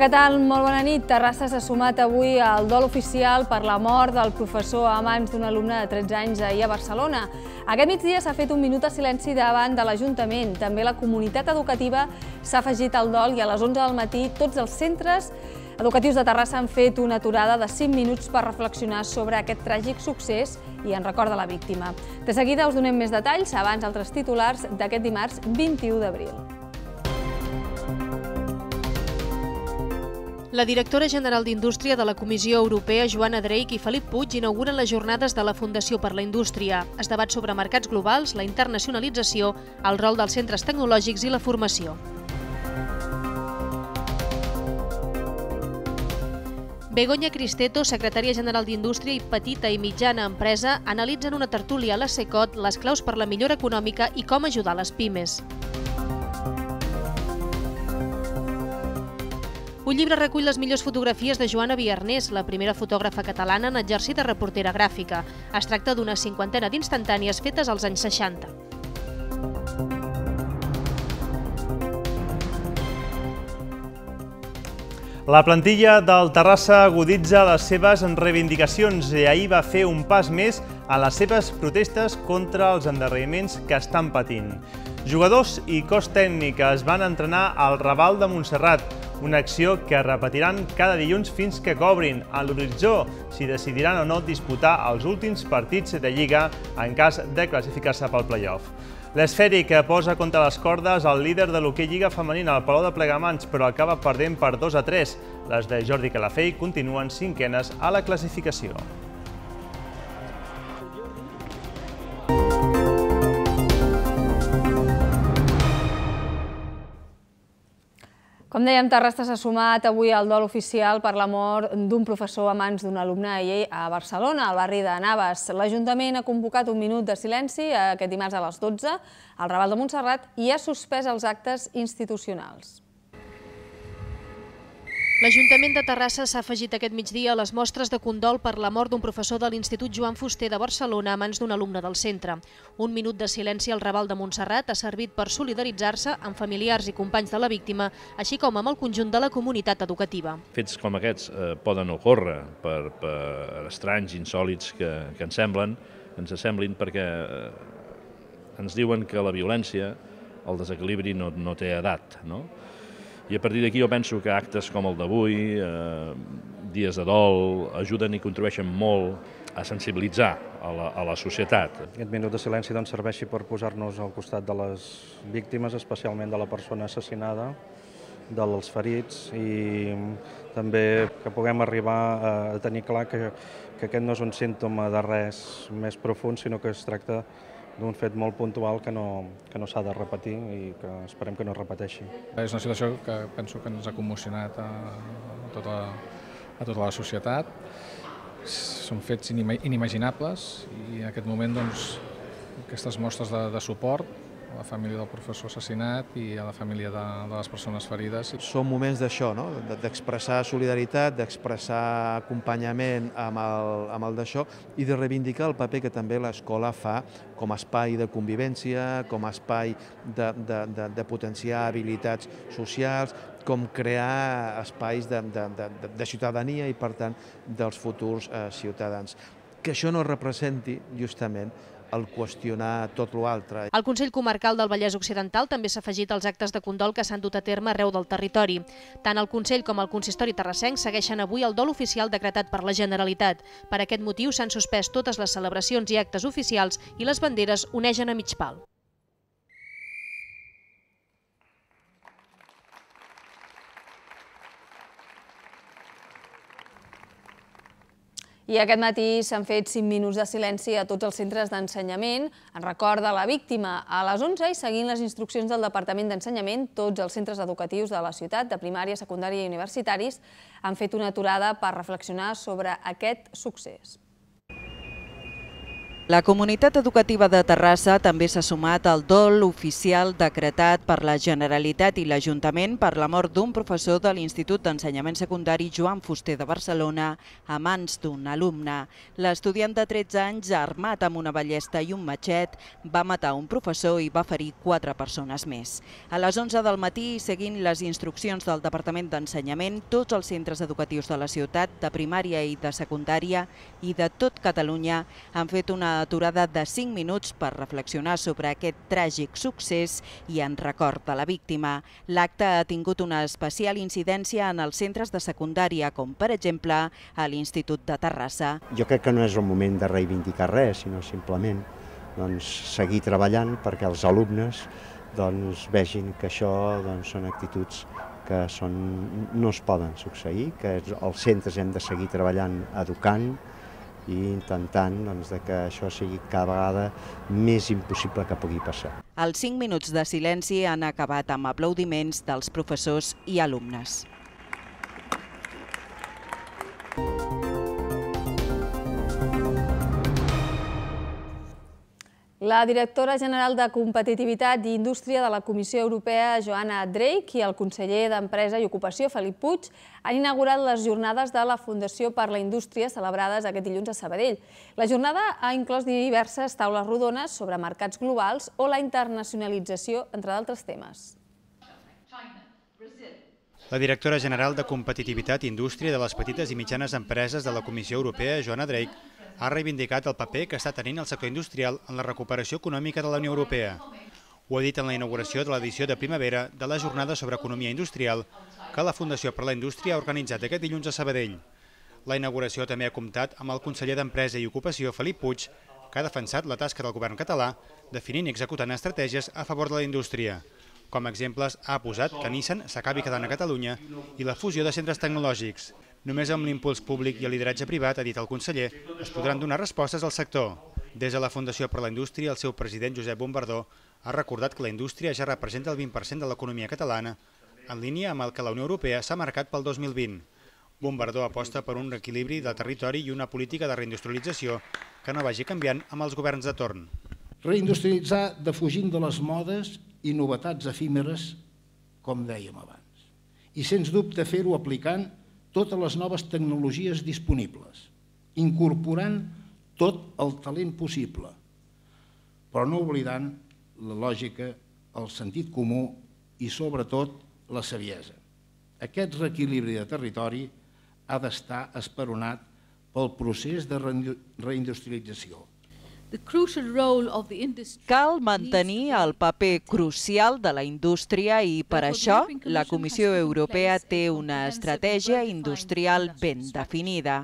què tal? Molt bona nit. Terrassa s'ha sumat avui al dol oficial per la mort del professor a mans d'un alumne de 13 anys ahir a Barcelona. Aquest migdia s'ha fet un minut de silenci davant de l'Ajuntament. També la comunitat educativa s'ha afegit al dol i a les 11 del matí tots els centres educatius de Terrassa han fet una aturada de 5 minuts per reflexionar sobre aquest tràgic succés i en record de la víctima. De seguida us donem més detalls abans altres titulars d'aquest dimarts 21 d'abril. La directora general d'Indústria de la Comissió Europea, Joana Drake i Felip Puig, inauguren les jornades de la Fundació per la Indústria. Es debat sobre mercats globals, la internacionalització, el rol dels centres tecnològics i la formació. Begoña Cristeto, secretària general d'Indústria i petita i mitjana empresa, analitzen una tertúlia a la SECOT les claus per la millora econòmica i com ajudar les pimes. Un llibre recull les millors fotografies de Joana Viernés, la primera fotògrafa catalana en exercir de reportera gràfica. Es tracta d'una cinquantena d'instantànies fetes als anys 60. La plantilla del Terrassa aguditza les seves reivindicacions i ahir va fer un pas més a les seves protestes contra els endarreriments que estan patint. Jugadors i cos tècnic es van entrenar al Raval de Montserrat, una acció que repetiran cada dilluns fins que cobrin a l'horitzó si decidiran o no disputar els últims partits de Lliga en cas de classificar-se pel playoff. L'esfèric posa contra les cordes el líder de l'hoquei Lliga Femenina al Palau de Plegamans, però acaba perdent per 2 a 3. Les de Jordi Calafell continuen cinquenes a la classificació. Com dèiem, Terrassa s'ha sumat avui al dol oficial per la mort d'un professor a mans d'un alumne ahir a Barcelona, al barri de Naves. L'Ajuntament ha convocat un minut de silenci eh, aquest dimarts a les 12 al Raval de Montserrat i ha suspès els actes institucionals. L'Ajuntament de Terrassa s'ha afegit aquest migdia a les mostres de condol per la mort d'un professor de l'Institut Joan Fuster de Barcelona a mans d'un alumne del centre. Un minut de silenci al Raval de Montserrat ha servit per solidaritzar-se amb familiars i companys de la víctima, així com amb el conjunt de la comunitat educativa. Fets com aquests eh, poden ocórrer per, per estranys, insòlids que, que ens semblen, ens assemblin perquè eh, ens diuen que la violència, el desequilibri no, no té edat, no? I a partir d'aquí jo penso que actes com el d'avui, eh, dies de dol, ajuden i contribueixen molt a sensibilitzar a la, a la societat. Aquest minut de silenci doncs, serveixi per posar-nos al costat de les víctimes, especialment de la persona assassinada, dels ferits i també que puguem arribar a tenir clar que, que aquest no és un símptoma de res més profund, sinó que es tracta d'un fet molt puntual que no, que no s'ha de repetir i que esperem que no es repeteixi. És una situació que penso que ens ha commocionat a, a, tota, a tota la societat. Són fets inima inimaginables i en aquest moment doncs, aquestes mostres de, de suport a la família del professor assassinat i a la família de, de les persones ferides. Són moments d'això, no? d'expressar solidaritat, d'expressar acompanyament amb el, amb el d'això i de reivindicar el paper que també l'escola fa com a espai de convivència, com a espai de, de, de, de potenciar habilitats socials, com crear espais de, de, de, de ciutadania i, per tant, dels futurs eh, ciutadans. Que això no representi, justament, el qüestionar tot l'altre. El Consell Comarcal del Vallès Occidental també s'ha afegit als actes de condol que s'han dut a terme arreu del territori. Tant el Consell com el Consistori Terrassenc segueixen avui el dol oficial decretat per la Generalitat. Per aquest motiu s'han suspès totes les celebracions i actes oficials i les banderes uneixen a mig pal. I aquest matí s'han fet 5 minuts de silenci a tots els centres d'ensenyament. En recorda la víctima a les 11 i seguint les instruccions del Departament d'Ensenyament, tots els centres educatius de la ciutat, de primària, secundària i universitaris, han fet una aturada per reflexionar sobre aquest succés. La comunitat educativa de Terrassa també s'ha sumat al dol oficial decretat per la Generalitat i l'Ajuntament per la mort d'un professor de l'Institut d'Ensenyament Secundari Joan Fuster de Barcelona a mans d'un alumne. L'estudiant de 13 anys, armat amb una ballesta i un matxet, va matar un professor i va ferir quatre persones més. A les 11 del matí, seguint les instruccions del Departament d'Ensenyament, tots els centres educatius de la ciutat, de primària i de secundària i de tot Catalunya han fet una aturada de 5 minuts per reflexionar sobre aquest tràgic succés i en record de la víctima. L'acte ha tingut una especial incidència en els centres de secundària, com per exemple a l'Institut de Terrassa. Jo crec que no és el moment de reivindicar res, sinó simplement doncs, seguir treballant perquè els alumnes doncs, vegin que això doncs, són actituds que són, no es poden succeir, que els centres hem de seguir treballant educant, i intentant doncs, de que això sigui cada vegada més impossible que pugui passar. Els 5 minuts de silenci han acabat amb aplaudiments dels professors i alumnes. La directora general de Competitivitat i Indústria de la Comissió Europea, Joana Drake, i el conseller d'Empresa i Ocupació, Felip Puig, han inaugurat les jornades de la Fundació per la Indústria celebrades aquest dilluns a Sabadell. La jornada ha inclòs diverses taules rodones sobre mercats globals o la internacionalització, entre d'altres temes. La directora general de Competitivitat i Indústria de les Petites i Mitjanes Empreses de la Comissió Europea, Joana Drake, ha reivindicat el paper que està tenint el sector industrial en la recuperació econòmica de la Unió Europea. Ho ha dit en la inauguració de l'edició de primavera de la Jornada sobre Economia Industrial que la Fundació per la Indústria ha organitzat aquest dilluns a Sabadell. La inauguració també ha comptat amb el conseller d'Empresa i Ocupació, Felip Puig, que ha defensat la tasca del govern català definint i executant estratègies a favor de la indústria. Com a exemples, ha posat que Nissan s'acabi quedant a Catalunya i la fusió de centres tecnològics. Només amb l'impuls públic i el lideratge privat, ha dit el conseller, es podran donar respostes al sector. Des de la Fundació per la Indústria, el seu president, Josep Bombardó, ha recordat que la indústria ja representa el 20% de l'economia catalana, en línia amb el que la Unió Europea s'ha marcat pel 2020. Bombardó aposta per un equilibri de territori i una política de reindustrialització que no vagi canviant amb els governs de torn. Reindustrialitzar defugint de les modes i novetats efímeres, com dèiem abans. I sens dubte fer-ho aplicant totes les noves tecnologies disponibles, incorporant tot el talent possible, però no oblidant la lògica, el sentit comú i, sobretot, la saviesa. Aquest reequilibri de territori ha d'estar esperonat pel procés de reindustrialització, Cal mantenir el paper crucial de la indústria i per això la Comissió Europea té una estratègia industrial ben definida.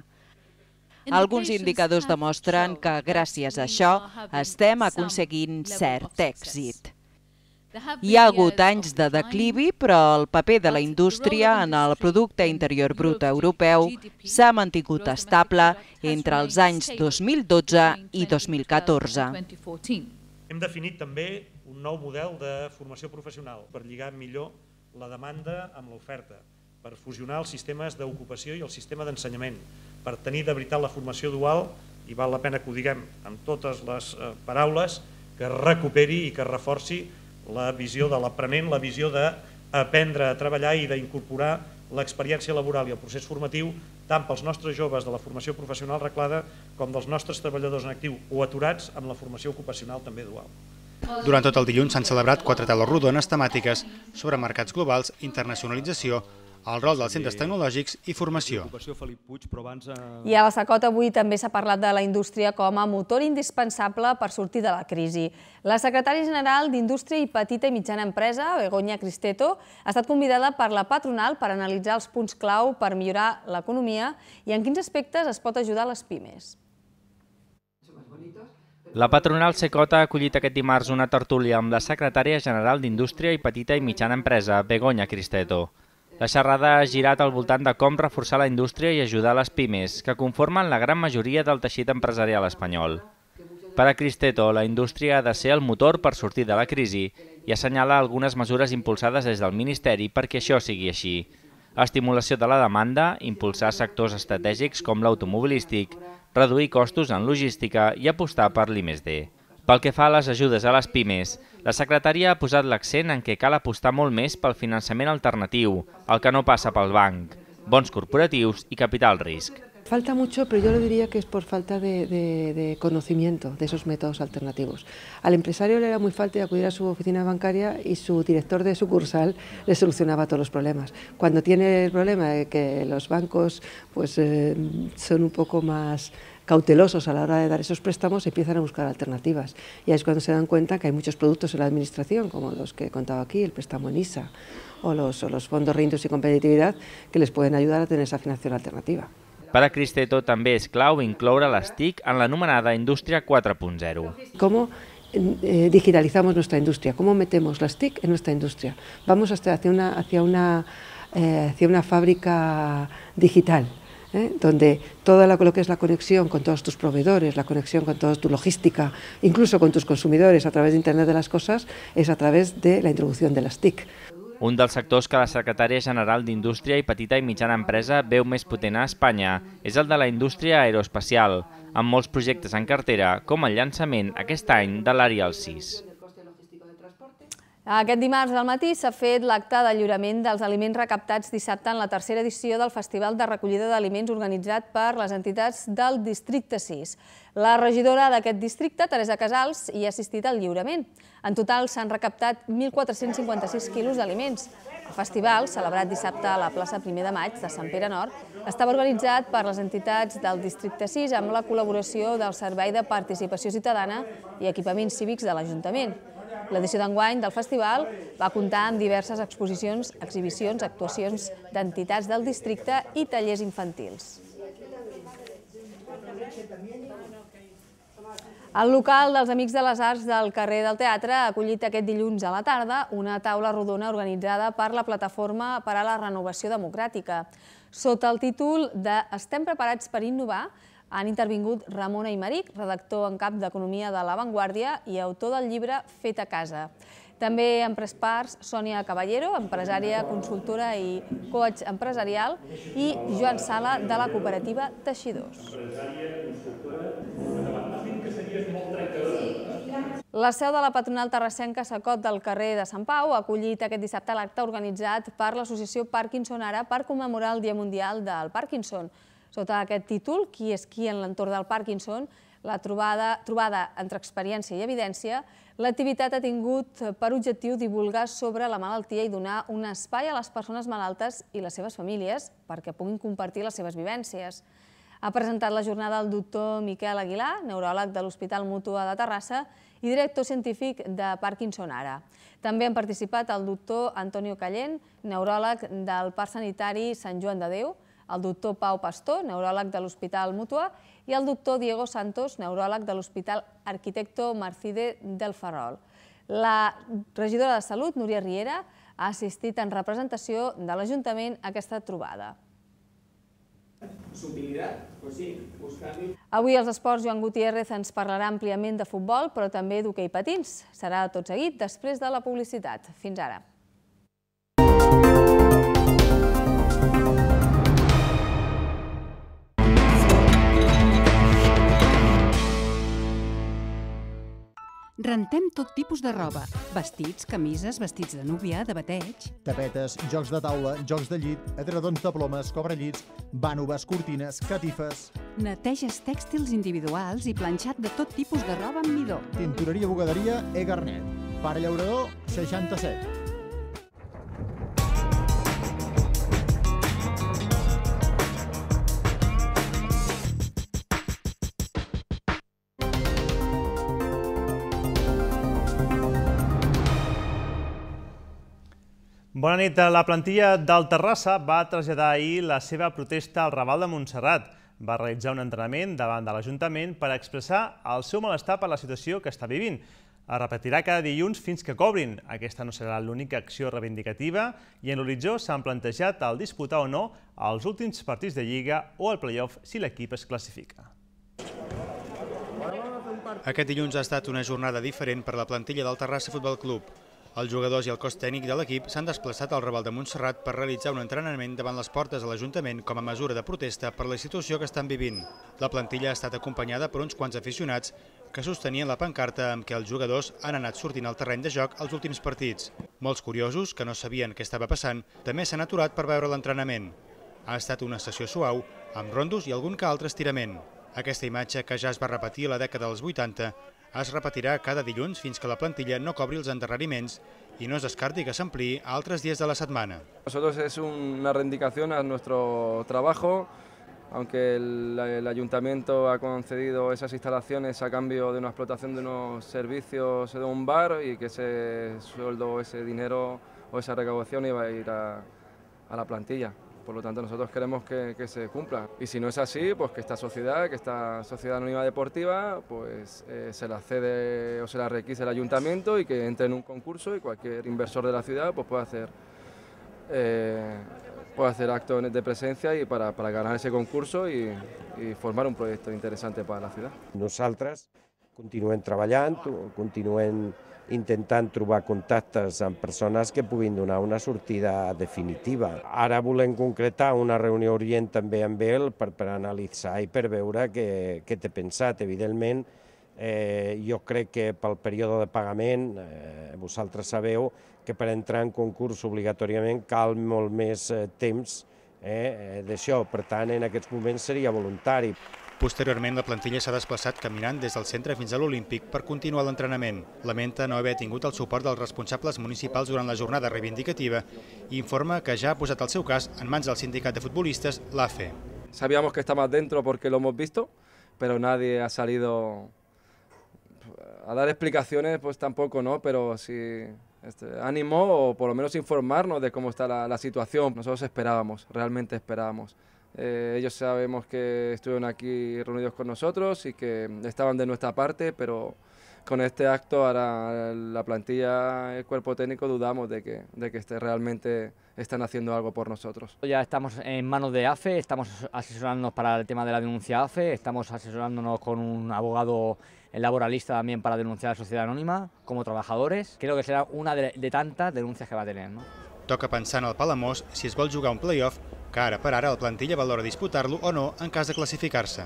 Alguns indicadors demostren que gràcies a això estem aconseguint cert èxit. Hi ha hagut anys de declivi, però el paper de la indústria en el producte interior brut europeu s'ha mantingut estable entre els anys 2012 i 2014. Hem definit també un nou model de formació professional per lligar millor la demanda amb l'oferta, per fusionar els sistemes d'ocupació i el sistema d'ensenyament, per tenir de veritat la formació dual, i val la pena que ho diguem amb totes les eh, paraules, que recuperi i que reforci la visió de l'aprenent, la visió d'aprendre a treballar i d'incorporar l'experiència laboral i el procés formatiu tant pels nostres joves de la formació professional reglada com dels nostres treballadors en actiu o aturats amb la formació ocupacional també dual. Durant tot el dilluns s'han celebrat quatre taules rodones temàtiques sobre mercats globals, internacionalització, el rol dels centres tecnològics i formació. Eh, I a la Sacot avui també s'ha parlat de la indústria com a motor indispensable per sortir de la crisi. La secretària general d'Indústria i Petita i Mitjana Empresa, Begoña Cristeto, ha estat convidada per la patronal per analitzar els punts clau per millorar l'economia i en quins aspectes es pot ajudar les pimes. La patronal Secot ha acollit aquest dimarts una tertúlia amb la secretària general d'Indústria i Petita i Mitjana Empresa, Begoña Cristeto. La xerrada ha girat al voltant de com reforçar la indústria i ajudar les pimes, que conformen la gran majoria del teixit empresarial espanyol. Per a Cristeto, la indústria ha de ser el motor per sortir de la crisi i assenyala algunes mesures impulsades des del Ministeri perquè això sigui així. Estimulació de la demanda, impulsar sectors estratègics com l'automobilístic, reduir costos en logística i apostar per l'IMSD. Pel que fa a les ajudes a les pimes, la secretària ha posat l'accent en què cal apostar molt més pel finançament alternatiu, el que no passa pel banc, bons corporatius i capital risc. Falta mucho, pero yo lo diría que es por falta de, de, de, conocimiento de esos métodos alternativos. Al empresario le era muy fácil acudir a su oficina bancaria y su director de sucursal le solucionaba todos los problemas. Cuando tiene el problema de que los bancos pues, eh, son un poco más cautelosos a la hora de dar esos préstamos, empiezan a buscar alternativas. Y ahí es cuando se dan cuenta que hay muchos productos en la administración, como los que he contado aquí, el préstamo en ISA o los, fondos rindos y Competitividad, que les pueden ayudar a tener esa financiación alternativa. Para Cristeto es clave incluir las las TIC en la numerada industria 4.0. ¿Cómo eh, digitalizamos nuestra industria, cómo metemos las TIC en nuestra industria. Vamos hasta hacia una, hacia una, eh, hacia una fábrica digital. ¿Eh? donde toda lo que es la conexión con todos tus proveedores, la conexión con toda tu logística, incluso con tus consumidores a través de Internet de las Cosas, es a través de la introducción de las TIC. Un dels sectors que la Secretaria general d'Indústria i Petita i Mitjana Empresa veu més potent a Espanya és el de la indústria aeroespacial, amb molts projectes en cartera, com el llançament aquest any de l'Ariel 6. Aquest dimarts al matí s'ha fet l'acte de lliurament dels aliments recaptats dissabte en la tercera edició del Festival de Recollida d'Aliments organitzat per les entitats del Districte 6. La regidora d'aquest districte, Teresa Casals, hi ha assistit al lliurament. En total s'han recaptat 1.456 quilos d'aliments. El festival, celebrat dissabte a la plaça 1 de maig de Sant Pere Nord, estava organitzat per les entitats del Districte 6 amb la col·laboració del Servei de Participació Ciutadana i Equipaments Cívics de l'Ajuntament. L'edició d'enguany del festival va comptar amb diverses exposicions, exhibicions, actuacions d'entitats del districte i tallers infantils. El local dels Amics de les Arts del carrer del Teatre ha acollit aquest dilluns a la tarda una taula rodona organitzada per la Plataforma per a la Renovació Democràtica. Sota el títol de «Estem preparats per innovar», han intervingut Ramon Aymeric, redactor en cap d'Economia de La Vanguardia i autor del llibre Fet a casa. També en pres parts Sònia Caballero, empresària, consultora i coach empresarial, i Joan Sala, de la cooperativa Teixidors. La seu de la patronal terrassenca Sacot del carrer de Sant Pau ha acollit aquest dissabte l'acte organitzat per l'associació Parkinson Ara per commemorar el Dia Mundial del Parkinson sota aquest títol, qui és qui en l'entorn del Parkinson, la trobada, trobada entre experiència i evidència, l'activitat ha tingut per objectiu divulgar sobre la malaltia i donar un espai a les persones malaltes i les seves famílies perquè puguin compartir les seves vivències. Ha presentat la jornada el doctor Miquel Aguilar, neuròleg de l'Hospital Mútua de Terrassa i director científic de Parkinson Ara. També han participat el doctor Antonio Callent, neuròleg del Parc Sanitari Sant Joan de Déu, el doctor Pau Pastor, neuròleg de l'Hospital Mútua, i el doctor Diego Santos, neuròleg de l'Hospital Arquitecto Marcide del Ferrol. La regidora de Salut, Núria Riera, ha assistit en representació de l'Ajuntament a aquesta trobada. Avui als esports, Joan Gutiérrez ens parlarà àmpliament de futbol, però també d'hoquei patins. Serà tot seguit després de la publicitat. Fins ara. Rentem tot tipus de roba. Vestits, camises, vestits de núvia, de bateig... Tapetes, jocs de taula, jocs de llit, edredons de plomes, cobrellits, bànoves, cortines, catifes... Neteges tèxtils individuals i planxat de tot tipus de roba amb midó. Tintoreria Bugaderia E. Garnet. Pare Llaurador, 67. Bona nit. La plantilla del Terrassa va traslladar ahir la seva protesta al Raval de Montserrat. Va realitzar un entrenament davant de l'Ajuntament per expressar el seu malestar per la situació que està vivint. Es repetirà cada dilluns fins que cobrin. Aquesta no serà l'única acció reivindicativa i en l'horitzó s'han plantejat el disputar o no els últims partits de Lliga o el playoff si l'equip es classifica. Aquest dilluns ha estat una jornada diferent per la plantilla del Terrassa Futbol Club. Els jugadors i el cos tècnic de l'equip s'han desplaçat al Raval de Montserrat per realitzar un entrenament davant les portes de l'Ajuntament com a mesura de protesta per la situació que estan vivint. La plantilla ha estat acompanyada per uns quants aficionats que sostenien la pancarta amb què els jugadors han anat sortint al terreny de joc els últims partits. Molts curiosos, que no sabien què estava passant, també s'han aturat per veure l'entrenament. Ha estat una sessió suau, amb rondos i algun que altre estirament. Aquesta imatge, que ja es va repetir a la dècada dels 80, es repetirà cada dilluns fins que la plantilla no cobri els endarreriments y no es descarti que se a otros días de la semana. Nosotros es una reivindicación a nuestro trabajo, aunque el, ayuntamiento ha concedido esas instalaciones a cambio de una explotación de unos servicios de un bar y que ese sueldo, ese dinero o esa recaudación iba a ir a la plantilla. Por lo tanto, nosotros queremos que, se cumpla. Y si no es así, pues que esta sociedad, que esta sociedad anónima deportiva, pues eh, se la cede o se la requise el ayuntamiento y que entre en un concurso y cualquier inversor de la ciudad pues pueda hacer, eh, puede hacer actos de presencia y para, ganar ese concurso y, formar un proyecto interesante para la ciudad. Nosotras continúen trabajando, continúen intentant trobar contactes amb persones que puguin donar una sortida definitiva. Ara volem concretar una reunió orient també amb ell per, per analitzar i per veure què, què té pensat. Evidentment, eh, jo crec que pel període de pagament, eh, vosaltres sabeu que per entrar en concurs obligatòriament cal molt més eh, temps eh, eh d'això. Per tant, en aquests moments seria voluntari. Posteriorment, la plantilla s'ha desplaçat caminant des del centre fins a l'Olímpic per continuar l'entrenament. Lamenta no haver tingut el suport dels responsables municipals durant la jornada reivindicativa i informa que ja ha posat el seu cas en mans del sindicat de futbolistes, l'AFE. Sabíamos que estábamos dentro porque lo hemos visto, pero nadie ha salido a dar explicaciones, pues tampoco, ¿no? Pero sí este, ánimo o por lo menos informarnos de cómo está la, la situación. Nosotros esperábamos, realmente esperábamos. Eh, ellos sabemos que estuvieron aquí reunidos con nosotros y que estaban de nuestra parte, pero con este acto ahora la plantilla, el cuerpo técnico, dudamos de que, de que este realmente están haciendo algo por nosotros. Ya estamos en manos de AFE, estamos asesorándonos para el tema de la denuncia AFE, estamos asesorándonos con un abogado laboralista también para denunciar a la sociedad anónima como trabajadores. Creo que será una de, tantas denuncias que va a tener. Toca pensar en el Palamós si es vol jugar un playoff que ara per ara la plantilla valora disputar-lo o no en cas de classificar-se.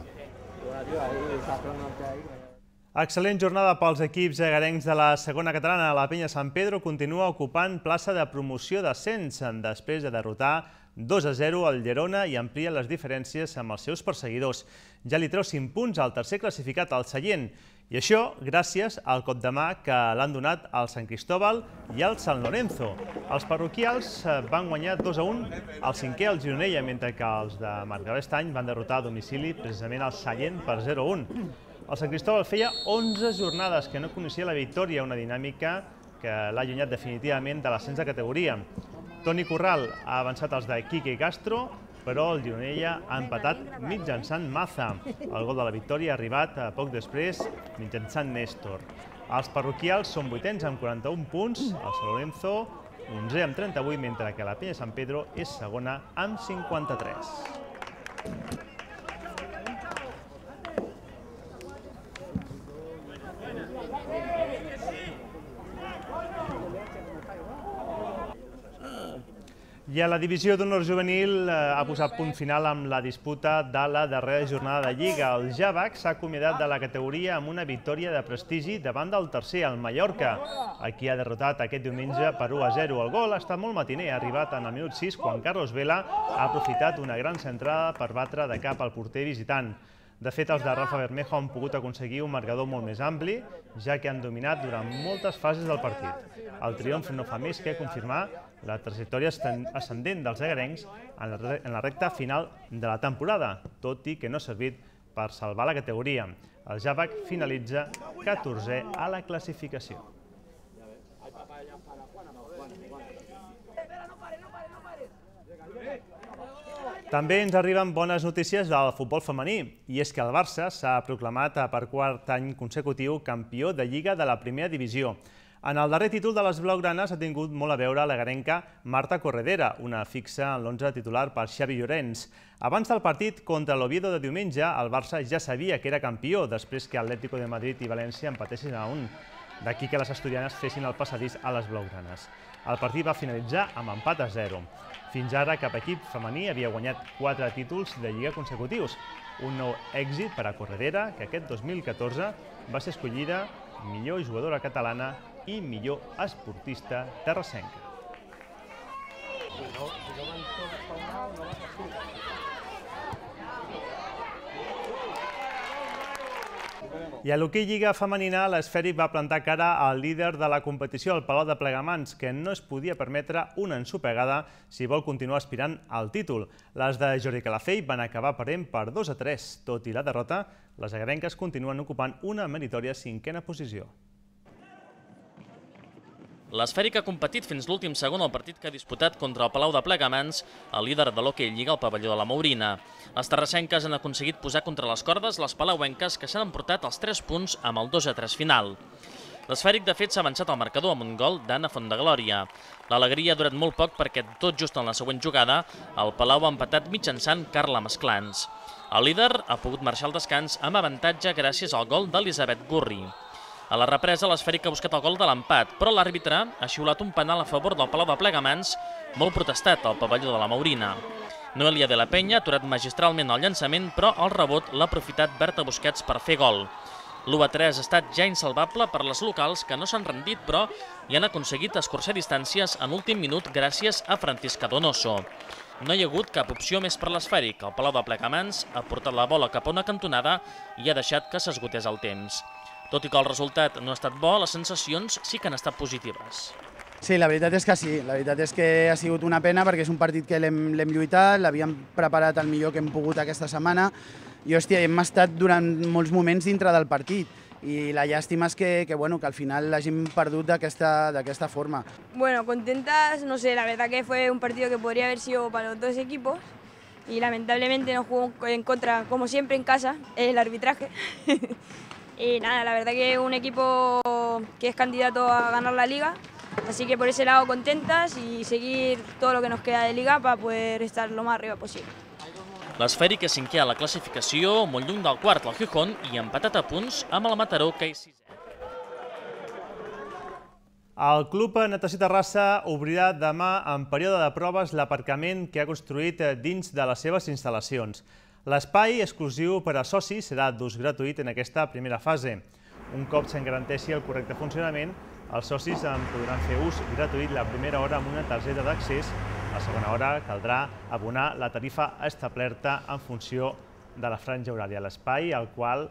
Excel·lent jornada pels equips agarencs de la segona catalana. La penya Sant Pedro continua ocupant plaça de promoció d'ascens després de derrotar 2 a 0 al Llerona i amplia les diferències amb els seus perseguidors. Ja li treu 5 punts al tercer classificat, al Sallent, i això gràcies al cop de mà que l'han donat al Sant Cristóbal i al San Lorenzo. Els parroquials eh, van guanyar 2 a 1 al cinquè al Gironella, mentre que els de Margaró Estany van derrotar a domicili precisament al Sallent per 0 a 1. El Sant Cristóbal feia 11 jornades que no coneixia la victòria, una dinàmica que l'ha allunyat definitivament de l'ascens de categoria. Toni Corral ha avançat els de Quique Castro, però el Gironella ha empatat mitjançant Maza. El gol de la victòria ha arribat a eh, poc després mitjançant Néstor. Els parroquials són vuitens amb 41 punts, el San Lorenzo 11 amb 38, mentre que la Penya Sant Pedro és segona amb 53. I a la divisió d'honor juvenil eh, ha posat punt final amb la disputa de la darrera jornada de Lliga. El Javac s'ha acomiadat de la categoria amb una victòria de prestigi davant del tercer, el Mallorca. Aquí ha derrotat aquest diumenge per 1 a 0. El gol ha estat molt matiner, ha arribat en el minut 6 quan Carlos Vela ha aprofitat una gran centrada per batre de cap al porter visitant. De fet, els de Rafa Bermejo han pogut aconseguir un marcador molt més ampli, ja que han dominat durant moltes fases del partit. El triomf no fa més que confirmar la trajectòria ascendent dels agarencs en la, recta final de la temporada, tot i que no ha servit per salvar la categoria. El Javac finalitza 14è a la classificació. També ens arriben bones notícies del futbol femení, i és que el Barça s'ha proclamat per quart any consecutiu campió de Lliga de la Primera Divisió. En el darrer títol de les blaugranes ha tingut molt a veure la garenca Marta Corredera, una fixa en l'11 titular per Xavi Llorenç. Abans del partit contra l'Oviedo de diumenge, el Barça ja sabia que era campió després que Atlético de Madrid i València empatessin a un. D'aquí que les estudiantes fessin el passadís a les blaugranes. El partit va finalitzar amb empat a 0. Fins ara cap equip femení havia guanyat quatre títols de Lliga consecutius. Un nou èxit per a Corredera, que aquest 2014 va ser escollida millor jugadora catalana i millor esportista terrassenca. I a l'hoquei Lliga Femenina, l'esfèric va plantar cara al líder de la competició, el Palau de Plegamans, que no es podia permetre una ensopegada si vol continuar aspirant al títol. Les de Jordi Calafell van acabar perdent per 2 a 3. Tot i la derrota, les agarenques continuen ocupant una meritòria cinquena posició. L'esfèric ha competit fins l'últim segon al partit que ha disputat contra el Palau de Plegamans, el líder de l'Hockey lliga al pavelló de la Maurina. Les terrassenques han aconseguit posar contra les cordes les palauenques que s'han emportat els 3 punts amb el 2-3 final. L'esfèric, de fet, s'ha avançat al marcador amb un gol d'Anna Font de Glòria. L'alegria ha durat molt poc perquè, tot just en la següent jugada, el Palau ha empatat mitjançant Carla Masclans. El líder ha pogut marxar al descans amb avantatge gràcies al gol d'Elisabet Gurri. A la represa, l'esfèric ha buscat el gol de l'empat, però l'àrbitre ha xiulat un penal a favor del Palau de Plegamans, molt protestat al pavelló de la Maurina. Noelia de la Penya ha aturat magistralment el llançament, però el rebot l'ha aprofitat Berta Busquets per fer gol. L'1-3 ha estat ja insalvable per les locals que no s'han rendit, però hi han aconseguit escorçar distàncies en últim minut gràcies a Francisca Donoso. No hi ha hagut cap opció més per l'esfèric. El Palau de Plegamans ha portat la bola cap a una cantonada i ha deixat que s'esgotés el temps. Tot i que el resultat no ha estat bo, les sensacions sí que han estat positives. Sí, la veritat és que sí. La veritat és que ha sigut una pena perquè és un partit que l'hem lluitat, l'havíem preparat el millor que hem pogut aquesta setmana i, hòstia, hem estat durant molts moments dintre del partit i la llàstima és que, que, bueno, que al final l'hagin perdut d'aquesta forma. Bueno, contentas, no sé, la verdad que fue un partido que podría haber sido para los dos equipos y lamentablemente no jugó en contra, como siempre en casa, el arbitraje. Y nada, la verdad que es un equipo que es candidato a ganar la liga, así que por ese lado contentas y seguir todo lo que nos queda de liga para poder estar lo más arriba posible. L'esfèric és cinquè a la classificació, molt lluny del quart, el Gijón, i empatat a punts amb el Mataró, que és sisè. El Club Natació Terrassa obrirà demà en període de proves l'aparcament que ha construït dins de les seves instal·lacions. L'espai exclusiu per a socis serà d'ús gratuït en aquesta primera fase. Un cop se'n garanteixi el correcte funcionament, els socis en podran fer ús gratuït la primera hora amb una targeta d'accés. A la segona hora caldrà abonar la tarifa establerta en funció de la franja horària. L'espai al qual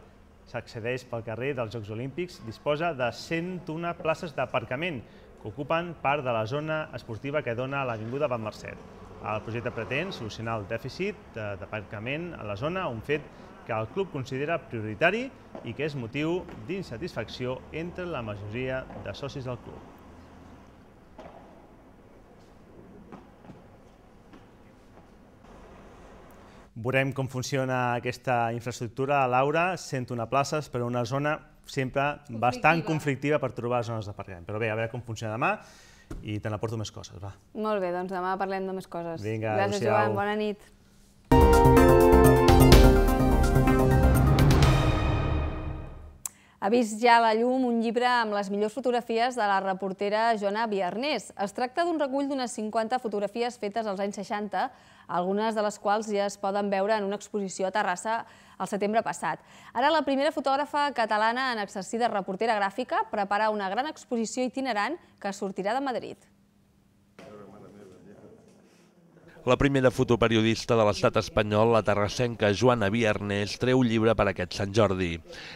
s'accedeix pel carrer dels Jocs Olímpics disposa de 101 places d'aparcament que ocupen part de la zona esportiva que dona l'Avinguda Van Mercet. El projecte pretén solucionar el dèficit eh, d'aparcament a la zona, un fet que el club considera prioritari i que és motiu d'insatisfacció entre la majoria de socis del club. Veurem com funciona aquesta infraestructura. A Laura, 101 places per a una zona sempre bastant conflictiva per trobar zones d'aparcament. Però bé, a veure com funciona demà i te n'aporto més coses, va. Molt bé, doncs demà parlem de més coses. Vinga, Gràcies, Joan, bona nit. Ha vist ja a la llum un llibre amb les millors fotografies de la reportera Joana Viarnés. Es tracta d'un recull d'unes 50 fotografies fetes als anys 60, algunes de les quals ja es poden veure en una exposició a Terrassa el setembre passat. Ara la primera fotògrafa catalana en exercir de reportera gràfica prepara una gran exposició itinerant que sortirà de Madrid. La primera fotoperiodista de l'estat espanyol, la terrassenca Joana Viernes, treu llibre per aquest Sant Jordi.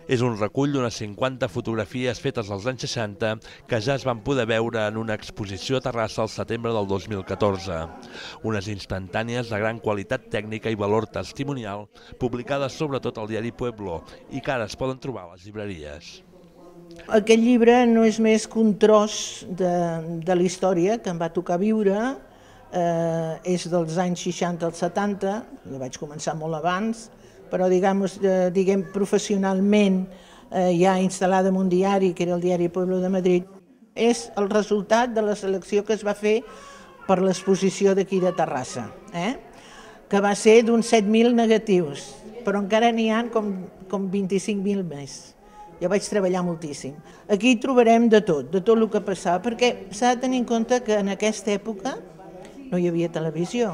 És un recull d'unes 50 fotografies fetes als anys 60 que ja es van poder veure en una exposició a Terrassa al setembre del 2014. Unes instantànies de gran qualitat tècnica i valor testimonial, publicades sobretot al diari Pueblo i que ara es poden trobar a les llibreries. Aquest llibre no és més que un tros de, de la història que em va tocar viure eh, és dels anys 60 als 70, jo vaig començar molt abans, però diguem, eh, diguem professionalment eh, ja instal·lada en un diari, que era el diari Pueblo de Madrid, és el resultat de la selecció que es va fer per l'exposició d'aquí de Terrassa, eh? que va ser d'uns 7.000 negatius, però encara n'hi han com, com 25.000 més. Jo vaig treballar moltíssim. Aquí trobarem de tot, de tot el que passava, perquè s'ha de tenir en compte que en aquesta època no hi havia televisió.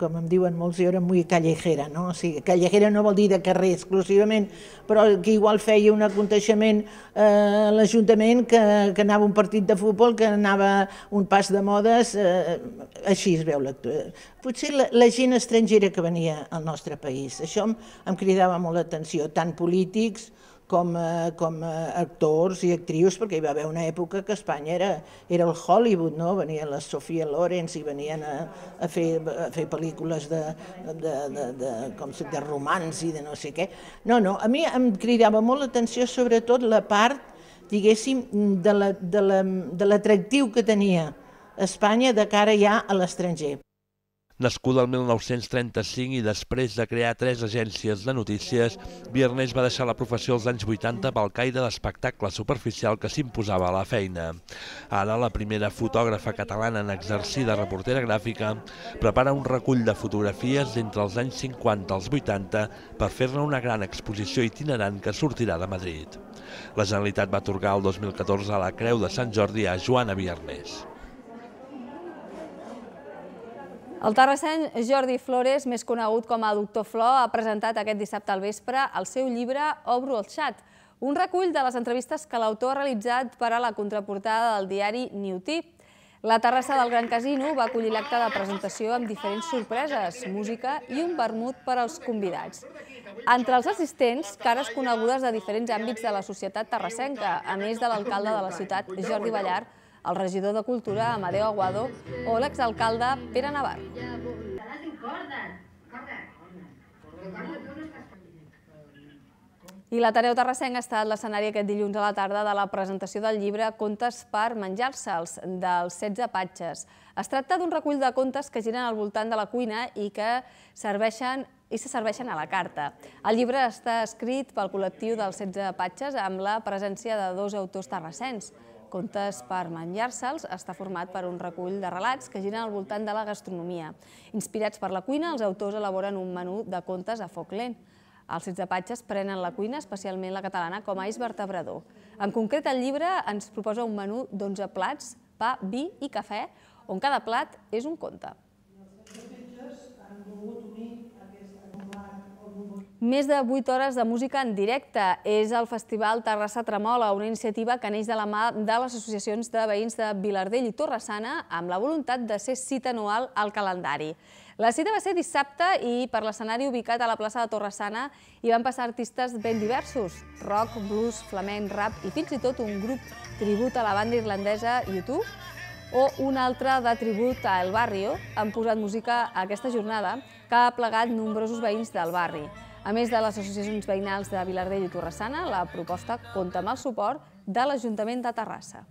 Com em diuen molts, jo era molt callejera, no? O sigui, callejera no vol dir de carrer exclusivament, però que igual feia un aconteixement eh, a l'Ajuntament que, que anava un partit de futbol, que anava un pas de modes, eh, així es veu l'actuació. Potser la, la gent estrangera que venia al nostre país, això em, em cridava molt l'atenció, tant polítics, com, a, eh, com a eh, actors i actrius, perquè hi va haver una època que Espanya era, era el Hollywood, no? venien la Sofia Lorenz i venien a, a, fer, a fer pel·lícules de, de, de, de, com si, de romans i de no sé què. No, no, a mi em cridava molt l'atenció sobretot la part, diguéssim, de l'atractiu la, de la, de que tenia Espanya de cara ja a l'estranger. Nascuda el 1935 i després de crear tres agències de notícies, Viernes va deixar la professió als anys 80 pel caire d'espectacle superficial que s'imposava a la feina. Ara, la primera fotògrafa catalana en exercir de reportera gràfica prepara un recull de fotografies d'entre els anys 50 als 80 per fer-ne una gran exposició itinerant que sortirà de Madrid. La Generalitat va atorgar el 2014 a la Creu de Sant Jordi a Joana Viernes. El terrasseny Jordi Flores, més conegut com a Doctor Flor, ha presentat aquest dissabte al vespre el seu llibre Obro el xat, un recull de les entrevistes que l'autor ha realitzat per a la contraportada del diari Tip. La terrassa del Gran Casino va acollir l'acte de presentació amb diferents sorpreses, música i un vermut per als convidats. Entre els assistents, cares conegudes de diferents àmbits de la societat terrassenca, a més de l'alcalde de la ciutat, Jordi Ballar, el regidor de Cultura, Amadeo Aguado, o l'exalcalde Pere Navarro. I l'Ateneu Terrassenc ha estat l'escenari aquest dilluns a la tarda de la presentació del llibre Contes per menjar-se'ls, dels 16 patxes. Es tracta d'un recull de contes que giren al voltant de la cuina i que serveixen i se serveixen a la carta. El llibre està escrit pel col·lectiu dels 16 patxes amb la presència de dos autors terrassens. Contes per menjar-se'ls està format per un recull de relats que giren al voltant de la gastronomia. Inspirats per la cuina, els autors elaboren un menú de contes a foc lent. Els Cits de Patxes prenen la cuina, especialment la catalana, com a eix vertebrador. En concret, el llibre ens proposa un menú d'11 plats, pa, vi i cafè, on cada plat és un conte. Més de 8 hores de música en directe. És el Festival Terrassa Tremola, una iniciativa que neix de la mà de les associacions de veïns de Vilardell i Torressana amb la voluntat de ser cita anual al calendari. La cita va ser dissabte i per l'escenari ubicat a la plaça de Torressana hi van passar artistes ben diversos, rock, blues, flamenc, rap i fins i tot un grup tribut a la banda irlandesa U2 o un altre de tribut a El Barrio han posat música a aquesta jornada que ha plegat nombrosos veïns del barri. A més de les associacions veïnals de Vilardell i Torressana, la proposta compta amb el suport de l'Ajuntament de Terrassa.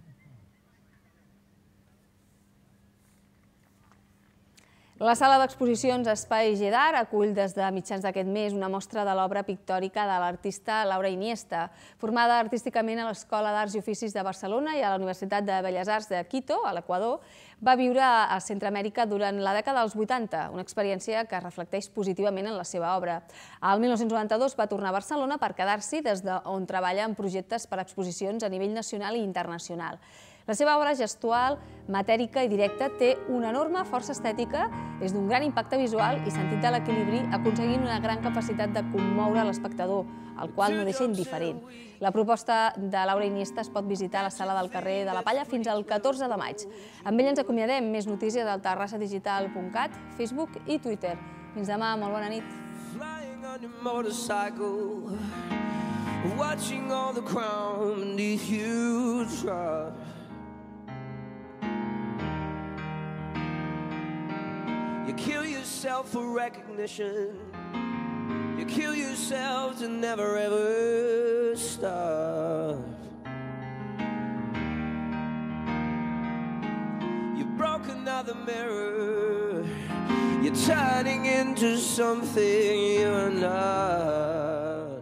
La sala d'exposicions Espai Gedar acull des de mitjans d'aquest mes una mostra de l'obra pictòrica de l'artista Laura Iniesta, formada artísticament a l'Escola d'Arts i Oficis de Barcelona i a la Universitat de Belles Arts de Quito, a l'Equador, va viure a Centroamèrica durant la dècada dels 80, una experiència que reflecteix positivament en la seva obra. Al 1992 va tornar a Barcelona per quedar-s'hi des d'on treballa en projectes per exposicions a nivell nacional i internacional. La seva obra gestual, matèrica i directa té una enorme força estètica, és d'un gran impacte visual i sentit de l'equilibri, aconseguint una gran capacitat de commoure l'espectador, el qual no deixa indiferent. La proposta de Laura Iniesta es pot visitar a la sala del carrer de la Palla fins al 14 de maig. Amb ell ens acomiadem. Més notícies del terrassadigital.cat, Facebook i Twitter. Fins demà, molt bona nit. Watching all the crown beneath you drop You kill yourself for recognition. You kill yourself to never ever stop. You broke another mirror. You're turning into something you're not.